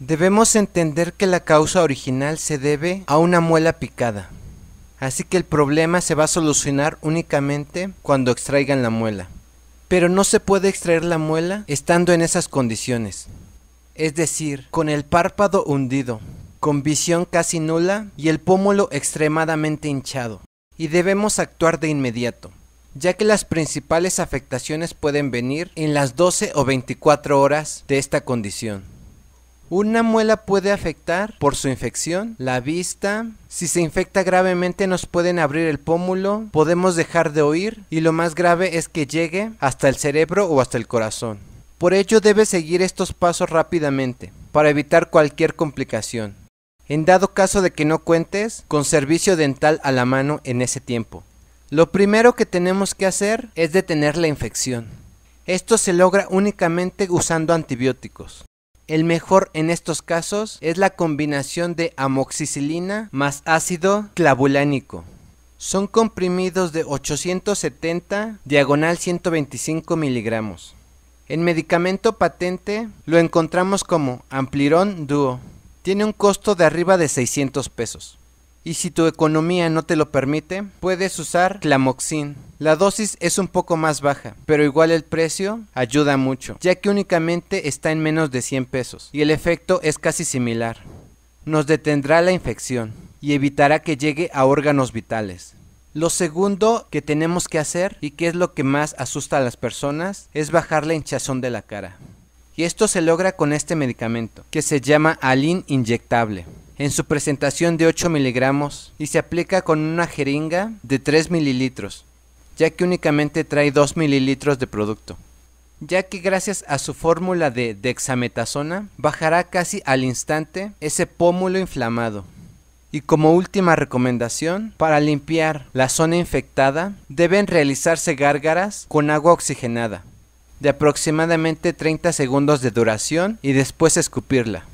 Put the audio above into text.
Debemos entender que la causa original se debe a una muela picada, así que el problema se va a solucionar únicamente cuando extraigan la muela. Pero no se puede extraer la muela estando en esas condiciones, es decir, con el párpado hundido, con visión casi nula y el pómulo extremadamente hinchado, y debemos actuar de inmediato ya que las principales afectaciones pueden venir en las 12 o 24 horas de esta condición. Una muela puede afectar por su infección la vista. Si se infecta gravemente nos pueden abrir el pómulo, podemos dejar de oír y lo más grave es que llegue hasta el cerebro o hasta el corazón. Por ello debe seguir estos pasos rápidamente para evitar cualquier complicación. En dado caso de que no cuentes con servicio dental a la mano en ese tiempo, lo primero que tenemos que hacer es detener la infección. Esto se logra únicamente usando antibióticos. El mejor en estos casos es la combinación de amoxicilina más ácido clavulánico. Son comprimidos de 870 diagonal 125 miligramos. En medicamento patente lo encontramos como Amplirón Duo. Tiene un costo de arriba de 600 pesos y si tu economía no te lo permite, puedes usar clamoxin. La dosis es un poco más baja, pero igual el precio ayuda mucho, ya que únicamente está en menos de 100 pesos y el efecto es casi similar. Nos detendrá la infección y evitará que llegue a órganos vitales. Lo segundo que tenemos que hacer y que es lo que más asusta a las personas es bajar la hinchazón de la cara. Y esto se logra con este medicamento, que se llama Alin inyectable en su presentación de 8 miligramos y se aplica con una jeringa de 3 mililitros, ya que únicamente trae 2 mililitros de producto. Ya que gracias a su fórmula de dexametasona bajará casi al instante ese pómulo inflamado. Y como última recomendación, para limpiar la zona infectada deben realizarse gárgaras con agua oxigenada de aproximadamente 30 segundos de duración y después escupirla.